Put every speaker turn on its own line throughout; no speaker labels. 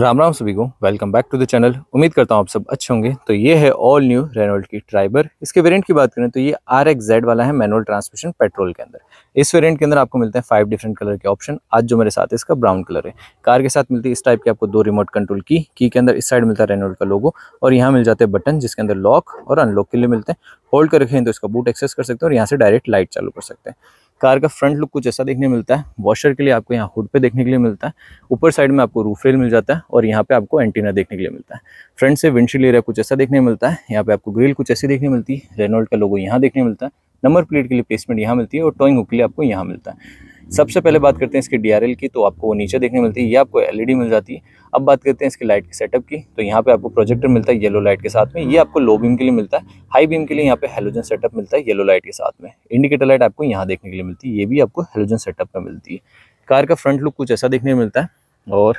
राम राम सभी को welcome back to the channel उम्मीद करता हूँ आप सब अच्छे होंगे तो ये है ऑल न्यू रेनोल्ड की ट्राइबर इसके वेरिएंट की बात करें तो ये आर एक्स जेड वाला है मैनुअल ट्रांसमिशन पेट्रोल के अंदर इस वेरिएंट के अंदर आपको मिलते हैं फाइव डिफरेंट कलर के ऑप्शन आज जो मेरे साथ इसका ब्राउन कलर है कार के साथ मिलती है इस टाइप की आपको दो रिमोट कंट्रोल की की के अंदर इस साइड मिलता है रेनोल्ड का लोगो और यहाँ मिल जाते हैं बटन जिसके अंदर लॉक और अनलॉक के लिए मिलते हैं होल्ड कर रखें तो इसका बूट एक्सेस कर सकते हैं और यहाँ से डायरेक्ट लाइट चालू कर सकते हैं कार का फ्रंट लुक कुछ ऐसा देखने मिलता है वॉशर के लिए आपको यहाँ हुड पे देखने के लिए मिलता है ऊपर साइड में आपको रूफ रेल मिल जाता है और यहाँ पे आपको एंटीना देखने के लिए मिलता है फ्रंट से विंडशील एरिया कुछ ऐसा देखने मिलता है यहाँ पे आपको ग्रिल कुछ ऐसी देखने मिलती है रेनोल्ड का लोगो यहाँ देखने मिलता है नंबर प्लेट के लिए प्लेसमेंट यहाँ मिलती है और टॉइंग हुक के लिए आपको यहाँ मिलता है सबसे पहले बात करते हैं इसके डी की तो आपको वो नीचे देखने मिलती है ये आपको एल e मिल जाती है अब बात करते हैं इसके लाइट के सेटअप की तो यहाँ पे आपको प्रोजेक्टर मिलता है येलो लाइट के साथ में ये आपको लो बीम के लिए मिलता है हाई बीम के लिए यहाँ पे हेलोजन सेटअप मिलता है येलो लाइट के साथ में इंडिकेटर लाइट आपको यहाँ देखने के लिए मिलती है ये भी आपको हेलोजन सेटअप में मिलती है कार का फ्रंट लुक कुछ ऐसा देखने मिलता है और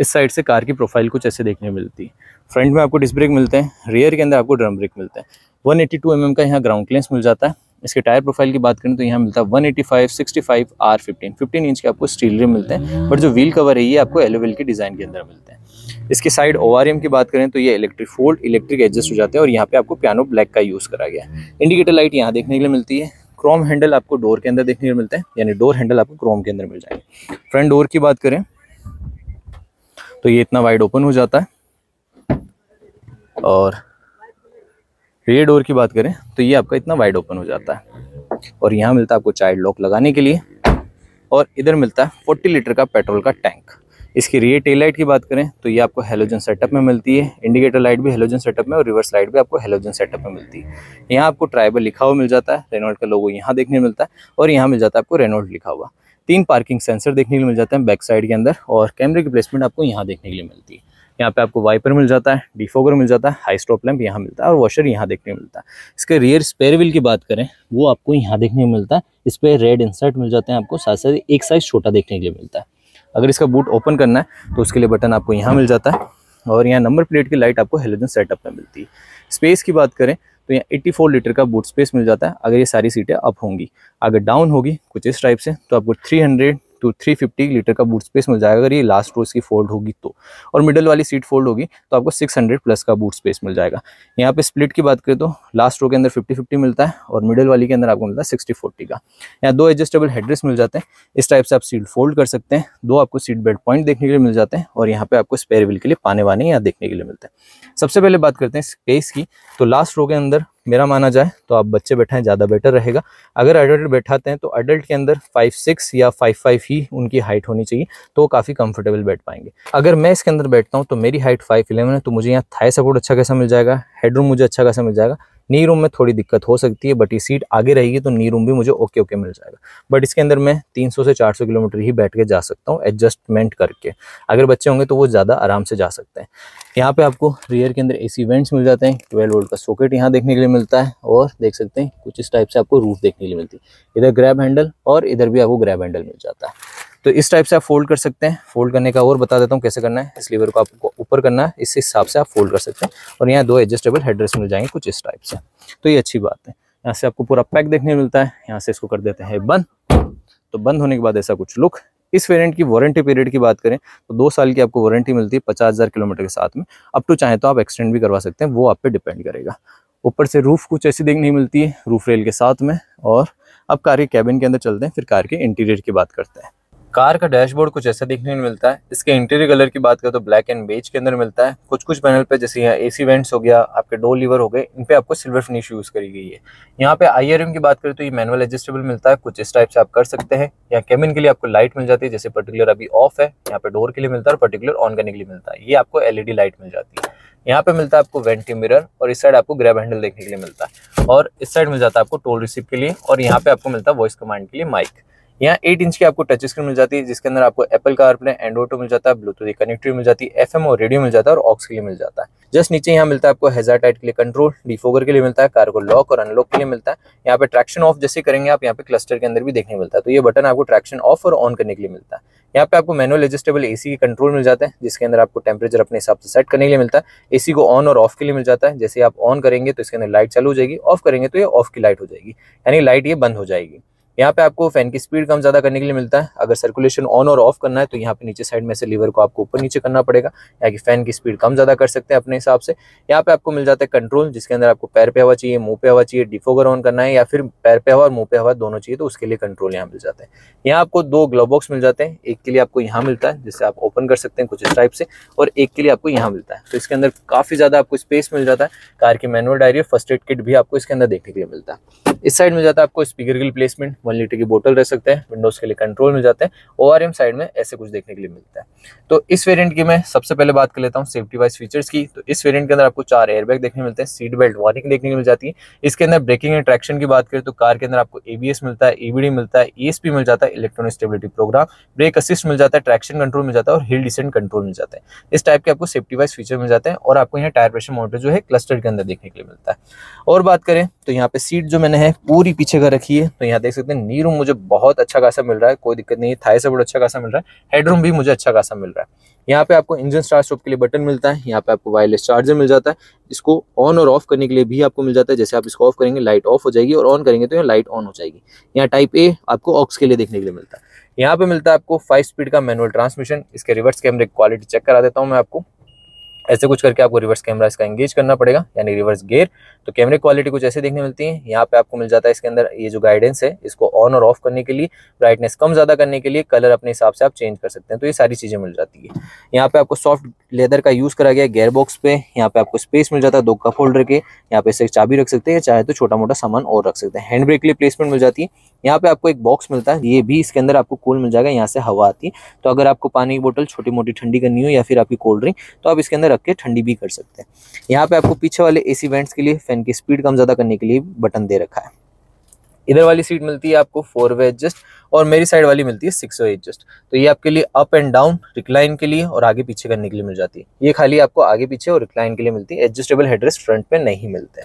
इस साइड से कार की प्रोफाइल कुछ ऐसे देखने मिलती है फ्रंट में आपको डिस्क ब्रेक मिलते हैं रियर के अंदर आपको ड्रम ब्रेक मिलते हैं 182 एट्टी mm का यहाँ ग्राउंड क्लेंस मिल जाता है इसके टायर प्रोफाइल की बात करें तो यहाँ मिलता है one eighty five sixty five R fifteen fifteen inch के आपको स्टील रिम मिलते हैं हम्म। बट जो व्हील कवर है ये आपको एलोवेल के डिज़ाइन के अंदर मिलते हैं इसके साइड ओ की बात करें तो ये इलेक्ट्रिक फोल्ड इलेक्ट्रिक एडजस्ट हो जाते हैं और यहाँ पे आपको पियानो ब्लैक का यूज़ करा गया है इंडिकेटर लाइट यहाँ देखने के लिए मिलती है क्रोम हैंडल आपको डोर के अंदर देखने को मिलता है यानी डोर हैंडल आपको क्रोम के अंदर मिल जाएंगे फ्रंट डोर की बात करें तो ये इतना वाइड ओपन हो जाता है और रे डोर की बात करें तो ये आपका इतना वाइड ओपन हो जाता है और यहाँ मिलता है आपको चाइल्ड लॉक लगाने के लिए और इधर मिलता है 40 लीटर का पेट्रोल का टैंक इसकी रियर टेल लाइट की बात करें तो ये आपको हेलोजन सेटअप में मिलती है इंडिकेटर लाइट भी हेलोजन सेटअप में और रिवर्स लाइट भी आपको हेलोजन सेटअप में मिलती है यहाँ आपको ट्राइबल लिखा हुआ मिल जाता है रेनोल्ड का लोगो यहाँ देखने मिलता है और यहाँ मिल जाता है आपको रेनोल्ड लिखा हुआ तीन पार्किंग सेंसर देखने के लिए मिल जाते हैं बैक साइड के अंदर और कैमरे की प्लेसमेंट आपको यहाँ देखने के लिए मिलती है यहाँ पे आपको वाइपर मिल जाता है डिफोगर मिल जाता है हाई स्टॉप लैम्प यहाँ मिलता है और वॉशर यहाँ देखने मिलता है इसके रियर स्पेयर व्हील की बात करें वो आपको यहाँ देखने को मिलता है इस पर रेड इंसर्ट मिल जाते हैं आपको साथ साथ एक साइज़ छोटा देखने के लिए मिलता है अगर इसका बूट ओपन करना है तो उसके लिए बटन आपको यहाँ मिल जाता है और यहाँ नंबर प्लेट की लाइट आपको हेलोजन सेटअप में मिलती है स्पेस की बात करें तो यहाँ 84 लीटर का बूट स्पेस मिल जाता है अगर ये सारी सीटें अप होंगी अगर डाउन होगी कुछ इस टाइप से तो आपको 300 टू थ्री फिफ्टी लीटर का बूट स्पेस मिल जाएगा अगर ये लास्ट रोज की फोल्ड होगी तो और मिडल वाली सीट फोल्ड होगी तो आपको सिक्स हंड्रेड प्लस का बूट स्पेस मिल जाएगा यहाँ पे स्प्लिट की बात करें तो लास्ट रो के अंदर फिफ्टी फिफ्टी मिलता है और मिडल वाली के अंदर आपको मिलता है सिक्सटी फोर्टी का यहाँ दो एडजस्टेबल हेड्रेस मिल जाते हैं इस टाइप से आप सीट फोल्ड कर सकते हैं दो आपको सीट बेल्ट पॉइंट देखने के लिए मिल जाते हैं और यहाँ पे आपको स्पेयर व्हील के लिए पाने वाने यहाँ देखने के लिए मिलते हैं सबसे पहले बात करते हैं स्पेस की तो लास्ट रो के अंदर मेरा माना जाए तो आप बच्चे बैठाएं ज़्यादा बेटर रहेगा अगर अडल्ट बैठाते हैं तो अडल्ट के अंदर फाइव सिक्स या फाइव फाइव ही उनकी हाइट होनी चाहिए तो काफ़ी कंफर्टेबल बैठ पाएंगे अगर मैं इसके अंदर बैठता हूँ तो मेरी हाइट फाइव इलेवन है तो मुझे यहाँ थाई सपोर्ट अच्छा खासा मिल जाएगा हेडरूम मुझे अच्छा खासा मिल जाएगा नी रूम में थोड़ी दिक्कत हो सकती है बट ये सीट आगे रहेगी तो नी रूम भी मुझे ओके ओके मिल जाएगा बट इसके अंदर मैं 300 से 400 किलोमीटर ही बैठ के जा सकता हूँ एडजस्टमेंट करके अगर बच्चे होंगे तो वो ज़्यादा आराम से जा सकते हैं यहाँ पे आपको रियर के अंदर ए वेंट्स मिल जाते हैं ट्वेल्व वोल्ट का सॉकेट यहाँ देखने के लिए मिलता है और देख सकते हैं कुछ इस टाइप से आपको रूफ देखने के लिए मिलती है इधर ग्रैब हैंडल और इधर भी आपको ग्रैब हैंडल मिल जाता है तो इस टाइप से आप फोल्ड कर सकते हैं फोल्ड करने का और बता देता हूँ कैसे करना है इस लीवर को आपको ऊपर करना है इस हिसाब से आप फोल्ड कर सकते हैं और यहाँ दो एडजस्टेबल हेड्रेस मिल जाएंगे कुछ इस टाइप से तो ये अच्छी बात है यहाँ से आपको पूरा पैक देखने मिलता है यहाँ से इसको कर देते हैं बंद तो बंद होने के बाद ऐसा कुछ लुक इस वेरिएंट की वारंटी पीरियड की बात करें तो दो साल की आपको वारंटी मिलती है पचास हज़ार किलोमीटर के साथ में अप टू चाहे तो आप एक्सटेंड भी करवा सकते हैं वो आप पे डिपेंड करेगा ऊपर से रूफ़ कुछ ऐसी देखने मिलती है रूफ रेल के साथ में और अब कार के कैबिन के अंदर चलते हैं फिर कार के इंटीरियर की बात करते हैं कार का डैशबोर्ड कुछ ऐसा देखने में मिलता है इसके इंटीरियर कलर की बात करें तो ब्लैक एंड बेज के अंदर मिलता है कुछ कुछ पैनल पे जैसे यहाँ एसी वेंट्स हो गया आपके डोर लीवर हो गए इन पे आपको सिल्वर फिनिश यूज़ करी गई है यहाँ पे आई की बात करें तो ये मैनुअल एडजस्टेबल मिलता है कुछ इस टाइप से आप कर सकते हैं यहाँ केमिन के लिए आपको लाइट मिल जाती है जैसे पर्टिकुलर अभी ऑफ है यहाँ पे डोर के लिए मिलता है और पर्टिकुलर ऑन करने के लिए मिलता है ये आपको एलईडी लाइट मिल जाती है यहाँ पे मिलता है आपको वेंटी मिरर और इस साइड आपको ग्रैब हैंडल देखने के लिए मिलता है और इस साइड मिल जाता है आपको टोल रिसीव के लिए और यहाँ पे आपको मिलता है वॉइस कमांड के लिए माइक यहाँ एट इंच की आपको टच स्क्रीन मिल जाती है जिसके अंदर आपको एप्पल का एयरप्ले एंड्रोटो मिल जाता है ब्लूटूथ की मिल जाती है एफ और रेडियो मिल जाता है और ऑक्स के लिए मिल जाता है जस्ट नीचे यहाँ मिलता है आपको हेजार टाइट के लिए कंट्रोल डिफोगर के लिए मिलता है कार को लॉक और अनलॉक के लिए मिलता है यहाँ पे ट्रैक्शन ऑफ जैसे करेंगे आप यहाँ पे क्लस्टर के अंदर भी देखने मिलता है तो ये बटन आपको ट्रैक्शन ऑफ और ऑन करने के लिए मिलता है यहाँ पे आपको मैनुअल एडजस्टेबल एसी के कंट्रोल मिल जाता है जिसके अंदर आपको टेम्परेचर अपने हिसाब से सेट करने के लिए मिलता है ए को ऑन और ऑफ के लिए मिल जाता है जैसे आप ऑन करेंगे तो इसके अंदर लाइट चालू हो जाएगी ऑफ करेंगे तो ये ऑफ की लाइट हो जाएगी यानी लाइट ये बंद हो जाएगी यहाँ पे आपको फैन की स्पीड कम ज़्यादा करने के लिए मिलता है अगर सर्कुलेशन ऑन और ऑफ करना है तो यहाँ पे नीचे साइड में से लीवर को आपको ऊपर नीचे करना पड़ेगा या कि फैन की स्पीड कम ज़्यादा कर सकते हैं अपने हिसाब से यहाँ पे आपको मिल जाता है कंट्रोल जिसके अंदर आपको पैर पे हवा चाहिए मुंह पे हवा चाहिए डिफोगर ऑन करना है या फिर पैर पे हवा और मुंह पे हवा दोनों चाहिए तो उसके लिए कंट्रोल यहाँ मिल जाता है यहाँ आपको दो ग्लव बॉक्स मिल जाते हैं एक के लिए आपको यहाँ मिलता है जिससे आप ओपन कर सकते हैं कुछ इस टाइप से और एक के लिए आपको यहाँ मिलता है तो इसके अंदर काफ़ी ज़्यादा आपको स्पेस मिल जाता है कार की manual diary first aid kit भी आपको इसके अंदर देखने के लिए मिलता है इस साइड मिल जाता है आपको स्पीकर के प्लेसमेंट वन लीटर की बोतल रह सकते हैं विंडोज के लिए कंट्रोल में जाते हैं ओ साइड में ऐसे कुछ देखने के लिए मिलता है तो इस वेरियंट की मैं सबसे पहले बात कर लेता हूँ सेफ्टी वाइज फीचर्स की तो इस वेरियंट के अंदर आपको चार एयरबैग देखने मिलते हैं सीट बेल्ट वार्निंग देखने को मिल जाती है इसके अंदर ब्रेकिंग एंड ट्रैक्शन की बात करें तो कार के अंदर आपको एबीएस मिलता है ईबीडी मिलता है ईएसपी e मिल जाता है electronic stability program brake assist मिल जाता है ट्रैक्शन कंट्रोल मिल जाता है और हिल डिसेंट कंट्रोल मिल जाता है इस टाइप के आपको सेफ्टी वाइज फीचर मिल जाते हैं और आपको यहाँ टायर प्रेशर मोटर जो है क्लस्टर के अंदर देखने के लिए मिलता है और बात करें तो यहाँ पे सीट जो मैंने है पूरी पीछे का रखी है तो यहाँ देख सकते हैं सकते हैं नी रूम मुझे बहुत अच्छा खासा मिल रहा है कोई दिक्कत नहीं है थाई सपोर्ट अच्छा खासा मिल रहा है हेडरूम भी मुझे अच्छा खासा मिल रहा है यहाँ पे आपको इंजन स्टार्ट स्टॉप के लिए बटन मिलता है यहाँ पे आपको वायरलेस चार्जर मिल जाता है इसको ऑन और ऑफ करने के लिए भी आपको मिल जाता है जैसे आप इसको ऑफ करेंगे लाइट ऑफ हो जाएगी और ऑन करेंगे तो यहाँ लाइट ऑन हो जाएगी यहाँ टाइप ए आपको ऑक्स के लिए देखने के लिए मिलता है यहाँ पे मिलता है आपको फाइव स्पीड का मैनुअल ट्रांसमिशन इसके रिवर्स कैमरे की क्वालिटी चेक करा देता हूँ मैं आपको ऐसे कुछ करके आपको रिवर्स कैमरा इसका एंगेज करना पड़ेगा यानी रिवर्स गेयर तो कैमरे क्वालिटी कुछ ऐसे देखने मिलती है यहाँ पे आपको मिल जाता है इसके अंदर ये जो गाइडेंस है इसको ऑन और ऑफ करने के लिए ब्राइटनेस कम ज़्यादा करने के लिए कलर अपने हिसाब से आप चेंज कर सकते हैं तो ये सारी चीज़ें मिल जाती है यहाँ पे आपको सॉफ्ट लेदर का यूज़ करा गया गेयरबॉक्स पे यहाँ पे आपको स्पेस मिल जाता है दो कप होल्डर के यहाँ पे चाबी रख सकते हैं चाहे तो छोटा मोटा सामान और रख सकते हैं हैंड ब्रेक के लिए प्लेसमेंट मिल जाती है यहाँ पे आपको एक बॉक्स मिलता है ये भी इसके अंदर आपको कूल मिल जाएगा यहाँ से हवा आती है तो अगर आपको पानी की बोटल छोटी मोटी ठंडी करनी हो या फिर आपकी कोल्ड ड्रिंक तो आप इसके अंदर रख के ठंडी भी कर सकते हैं यहाँ पे आपको पीछे वाले ए वेंट्स के लिए फैन की स्पीड कम ज़्यादा करने के लिए बटन दे रखा है इधर वाली सीट मिलती है आपको फोर वे एडजस्ट और मेरी साइड वाली मिलती है सिक्स वे एडजस्ट तो ये आपके लिए अप एंड डाउन रिक्लाइन के लिए और आगे पीछे करने के लिए मिल जाती है ये खाली आपको आगे पीछे और रिक्लाइन के लिए मिलती है एडजस्टेबल हेडरेस्ट फ्रंट पे नहीं मिलते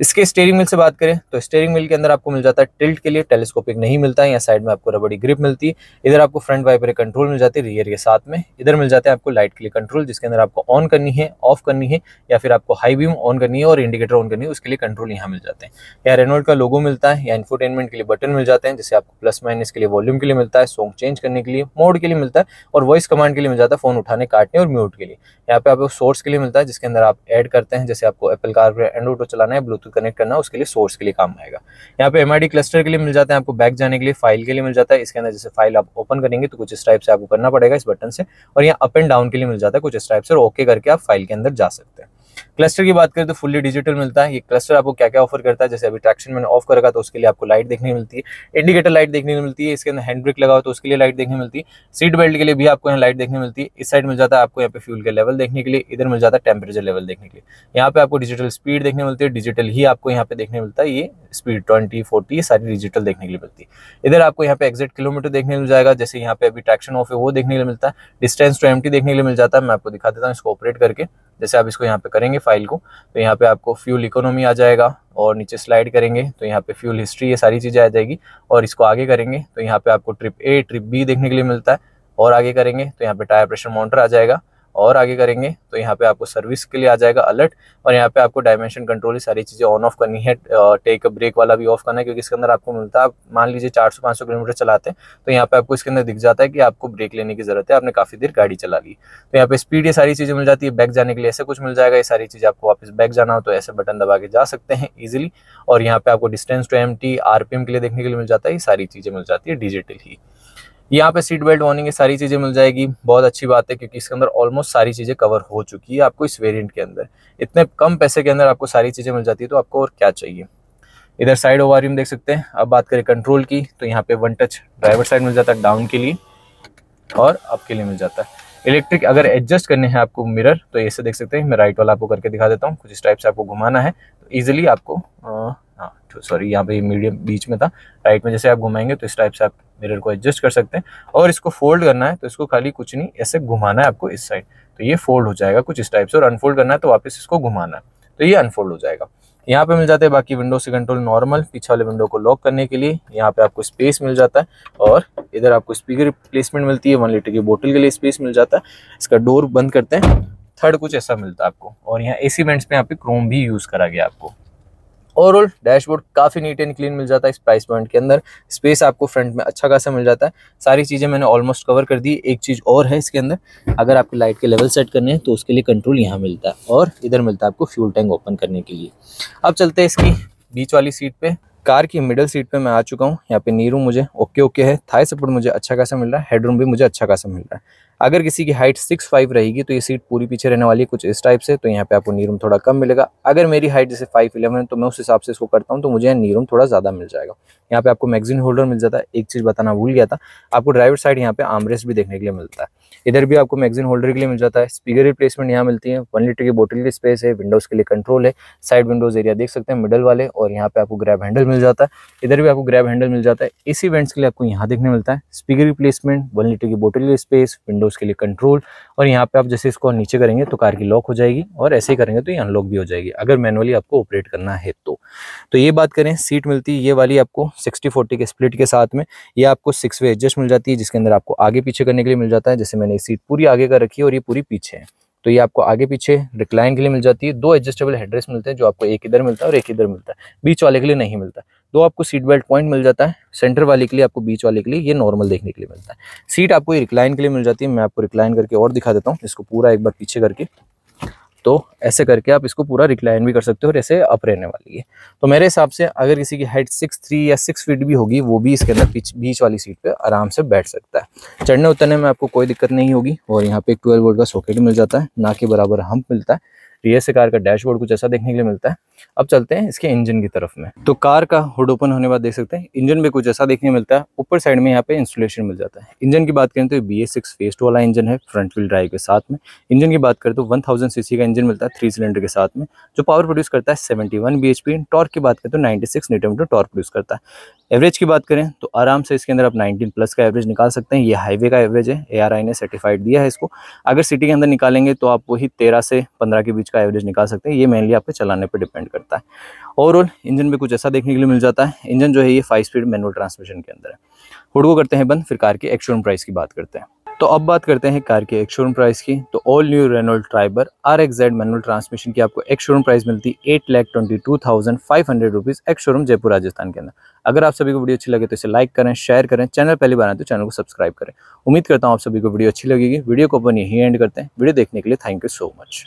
इसके स्टेयरिंग मिल से बात करें तो स्टेयरिंग मिल के अंदर आपको मिल जाता है टिल्ट के लिए टेलीस्कोपिक नहीं मिलता है या साइड में आपको रबड़ी ग्रिप मिलती है इधर आपको फ्रंट वाइपर कंट्रोल मिल जाती है रियर के साथ में इधर मिल जाते हैं आपको लाइट के लिए कंट्रोल जिसके अंदर आपको ऑन करनी है ऑफ करनी है या फिर आपको हाई बीम ऑन करनी है और इंडिकेटर ऑन करनी है उसके लिए कंट्रोल यहाँ मिल जाते हैं या रेनोल्ड का लोगो मिलता है या इन्फोटेनमेंट के लिए बटन मिल जाते हैं जैसे आपको प्लस माइनस के लिए वॉल्यूम के लिए मिलता है सॉन्ग चेंज करने के लिए मोड के लिए मिलता है और वॉइस कमांड के लिए मिल जाता है फोन उठाने काटने और म्यूट के लिए यहाँ पे आपको सोर्स के लिए मिलता है जिसके अंदर आप एड करते हैं जैसे आपको एप्पल कार एंड्रोटो चलाना है ब्लूटूथ ब्लूटूथ कनेक्ट करना उसके लिए सोर्स के लिए काम आएगा यहाँ पे एम क्लस्टर के लिए मिल जाता है आपको बैक जाने के लिए फाइल के लिए मिल जाता है इसके अंदर जैसे फाइल आप ओपन करेंगे तो कुछ इस टाइप से आपको करना पड़ेगा इस बटन से और यहाँ अप एंड डाउन के लिए मिल जाता है कुछ इस टाइप से ओके करके आप फाइल के अंदर जा सकते हैं क्लस्टर की बात करें तो फुल्ली डिजिटल मिलता है ये क्लस्टर आपको क्या क्या ऑफर करता है जैसे अभी ट्रैक्शन मैंने ऑफ करेगा तो उसके लिए आपको लाइट देखने मिलती है इंडिकेटर लाइट देखने को मिलती है इसके अंदर हैंड ब्रेक लगा हो तो उसके लिए लाइट देखने मिलती है सीट बेल्ट के लिए भी आपको यहाँ लाइट देखने मिलती है इस साइड मिल जाता है आपको यहाँ पे फ्यूल के लेवल देखने के लिए इधर मिल जाता है टेम्परेचर लेवल देखने के लिए यहाँ पे आपको डिजिटल स्पीड देखने मिलती है डिजिटल ही आपको यहाँ पे देखने मिलता है ये स्पीड ट्वेंटी फोर्टी सारी डिजिटल देखने के लिए मिलती है इधर आपको यहाँ पे एक्जेट किलोमीटर देखने मिल जाएगा जैसे यहाँ पे अभी ट्रैक्शन ऑफ है वो देखने के लिए मिलता है डिस्टेंस टू एम देखने के लिए मिल जाता है मैं आपको दिखा देता हूँ इसको ऑपरेट करके जैसे आप इसको यहाँ पे करेंगे फाइल को तो यहाँ पे आपको फ्यूल इकोनॉमी आ जाएगा और नीचे स्लाइड करेंगे तो यहाँ पे फ्यूल हिस्ट्री ये सारी चीज़ें आ जाएगी और इसको आगे करेंगे तो यहाँ पे आपको ट्रिप ए ट्रिप बी देखने के लिए मिलता है और आगे करेंगे तो यहाँ पे टायर प्रेशर मोटर आ जाएगा और आगे करेंगे तो यहाँ पे आपको सर्विस के लिए आ जाएगा अलर्ट और यहाँ पे आपको डायमेंशन कंट्रोल सारी चीज़ें ऑन ऑफ करनी है टेक अ ब्रेक वाला भी ऑफ करना है क्योंकि इसके अंदर आपको मिलता है आप मान लीजिए 400 सौ किलोमीटर चलाते हैं तो यहाँ पे आपको इसके अंदर दिख जाता है कि आपको ब्रेक लेने की जरूरत है आपने काफ़ी देर गाड़ी चला ली तो यहाँ पे स्पीड ये सारी चीज़ें मिल जाती है बैक जाने के लिए ऐसे कुछ मिल जाएगा ये सारी चीज़ें आपको वापस बैक जाना हो तो ऐसे बटन दबा के जा सकते हैं ईजिली और यहाँ पे आपको डिस्टेंस टू एम टी के लिए देखने के लिए मिल जाता है ये सारी चीज़ें मिल जाती है डिजिटल ही यहाँ पे सीट बेल्ट वार्निंग है सारी चीज़ें मिल जाएगी बहुत अच्छी बात है क्योंकि इसके अंदर ऑलमोस्ट सारी चीज़ें कवर हो चुकी है आपको इस वेरिएंट के अंदर इतने कम पैसे के अंदर आपको सारी चीज़ें मिल जाती है तो आपको और क्या चाहिए इधर साइड ओवारियम देख सकते हैं अब बात करें कंट्रोल की तो यहाँ पे वन टच ड्राइवर साइड मिल जाता है डाउन के लिए और अप के लिए मिल जाता है इलेक्ट्रिक अगर एडजस्ट करने हैं आपको मिरर तो ऐसे देख सकते हैं मैं राइट वाला आपको करके दिखा देता हूँ कुछ इस टाइप से आपको घुमाना है तो ईजिली आपको हाँ तो सॉरी यहाँ पे मीडियम बीच में था राइट में जैसे आप घुमाएंगे तो इस टाइप से आप मिरर को एडजस्ट कर सकते हैं और इसको फोल्ड करना है तो इसको खाली कुछ नहीं ऐसे घुमाना है आपको इस साइड तो ये फोल्ड हो जाएगा कुछ इस टाइप से और अनफोल्ड करना है तो वापस इसको घुमाना है तो ये अनफोल्ड हो जाएगा यहाँ पे मिल जाते हैं बाकी विंडो से कंट्रोल नॉर्मल पीछे वाले विंडो को लॉक करने के लिए यहाँ पे आपको स्पेस मिल जाता है और इधर आपको स्पीकर प्लेसमेंट मिलती है वन लीटर की बोतल के लिए स्पेस मिल जाता है इसका डोर बंद करते हैं थर्ड कुछ ऐसा मिलता है आपको और यहाँ एसी वेंट्स पे यहाँ पे क्रोम भी यूज़ करा गया आपको ओवरऑल डैशबोर्ड काफ़ी नीट एंड क्लीन मिल जाता है इस प्राइस पॉइंट के अंदर स्पेस आपको फ्रंट में अच्छा खासा मिल जाता है सारी चीज़ें मैंने ऑलमोस्ट कवर कर दी एक चीज़ और है इसके अंदर अगर आपके लाइट के लेवल सेट करने हैं तो उसके लिए कंट्रोल यहाँ मिलता है और इधर मिलता है आपको फ्यूल टैंक ओपन करने के लिए अब चलते हैं इसकी बीच वाली सीट पर कार की मिडल सीट पे मैं आ चुका हूँ यहाँ पे नीरू मुझे ओके ओके है थाई सपोर्ट मुझे अच्छा खासा मिल रहा है हेडरूम भी मुझे अच्छा खासा मिल रहा है अगर किसी की हाइट सिक्स फाइव रहेगी तो ये सीट पूरी पीछे रहने वाली है कुछ इस टाइप से तो यहाँ पे आपको नीरूम थोड़ा कम मिलेगा अगर मेरी हाइट जैसे फाइव इलेवन है तो मैं उस हिसाब से इसको करता हूँ तो मुझे नी थोड़ा ज़्यादा मिल जाएगा यहाँ पे आपको मैगजीन होल्डर मिल जाता है एक चीज़ बताना भूल गया था आपको ड्राइवर साइड यहाँ पे आमरेस भी देखने के लिए मिलता है इधर भी आपको मैगजीन होल्डर के लिए मिल जाता है स्पीकर रिप्लेसमेंट यहाँ मिलती है वन लीटर की बोटल की स्पेस है विंडोज़ के लिए कंट्रोल है साइड विंडोज़ एरिया देख सकते हैं मिडल वाले और यहाँ पे आपको ग्रैब हैंडल मिल जाता है इधर भी आपको ग्रैब हैंडल मिल जाता है इसी इवेंट्स के लिए आपको यहाँ देखने मिलता है स्पीकर रिप्लेसमेंट वन लीटर की बोटल की स्पेस विंडोज उसके लिए कंट्रोल और यहाँ पे आप जैसे इसको नीचे करेंगे तो कार की लॉक हो जाएगी और ऐसे ही करेंगे तो ये अनलॉक भी हो जाएगी अगर मैनुअली आपको ऑपरेट करना है तो तो ये बात करें सीट मिलती है ये वाली आपको सिक्सटी फोर्टी के स्प्लिट के साथ में ये आपको सिक्स वे एडजस्ट मिल जाती है जिसके अंदर आपको आगे पीछे करने के लिए मिल जाता है जैसे मैंने सीट पूरी आगे का रखी है और ये पूरी पीछे है तो ये आपको आगे पीछे रिक्लाइन के लिए मिल जाती है दो एडजस्टेबल हेडरेस्ट मिलते हैं जो आपको एक इधर मिलता है और एक इधर मिलता है बीच वाले के लिए नहीं मिलता दो आपको सीट बेल्ट पॉइंट मिल जाता है सेंटर वाले के लिए आपको बीच वाले के लिए ये नॉर्मल देखने के लिए मिलता है सीट आपको रिक्लाइन के लिए मिल जाती है मैं आपको रिक्लाइन करके और दिखा देता हूँ इसको पूरा एक बार पीछे करके तो ऐसे करके आप इसको पूरा रिक्लाइन भी कर सकते हो और ऐसे अप रहने वाली है तो मेरे हिसाब से अगर किसी की हाइट सिक्स थ्री या सिक्स फीट भी होगी वो भी इसके अंदर बीच वाली सीट पे आराम से बैठ सकता है चढ़ने उतरने में आपको कोई दिक्कत नहीं होगी और यहाँ पे एक ट्वेल्व वोल्ट का सॉकेट मिल जाता है ना के बराबर हम्प मिलता है रियर से कार का डैशबोर्ड कुछ ऐसा देखने के लिए मिलता है अब चलते हैं इसके इंजन की तरफ में तो कार का हुड ओपन होने बाद देख सकते हैं इंजन में कुछ ऐसा देखने मिलता है ऊपर साइड में यहाँ पे इंस्टोलेशन मिल जाता है इंजन की बात करें तो बी एस सिक्स फेस्ट वाला इंजन है फ्रंट व्हील ड्राइव के साथ में इंजन की बात करें तो वन थाउजेंड का इंजन मिलता है थ्री सिलेंडर के साथ में जो पावर प्रोड्यूस करता है सेवेंटी वन बी टॉर्क की बात करें तो नाइनटी सिक्स टॉर्क प्रोड्यूस करता है एवरेज की बात करें तो आराम से इसके अंदर आप नाइनटीन प्लस का एवरेज निकाल सकते हैं ये हाईवे का एवरेज है ए ने सर्टिफाइड दिया है इसको अगर सिटी के अंदर निकालेंगे तो आप वही तेरह से पंद्रह के बीच का एवरेज निकाल सकते हैं ये मेनली आपके चलाने पर डिपेंड डिपेंड करता है ओवरऑल इंजन में कुछ ऐसा देखने के लिए मिल जाता है इंजन जो है ये फाइव स्पीड मैनुअल ट्रांसमिशन के अंदर है हुड को करते हैं बंद फिर कार के एक्शोरूम प्राइस की बात करते हैं तो अब बात करते हैं कार के एक्शोरूम प्राइस की तो all new Renault Triber R X Z manual transmission की आपको एक्शोरूम प्राइस मिलती है eight lakh twenty two thousand five hundred rupees ex showroom Jaipur Rajasthan के अंदर अगर आप सभी को वीडियो अच्छी लगे तो इसे लाइक करें शेयर करें चैनल पहली बार आए तो चैनल को सब्सक्राइब करें उम्मीद करता हूँ आप सभी को वीडियो अच्छी लगेगी वीडियो को अपन यहीं एंड करते हैं वीडियो देखने के लिए थैंक यू सो मच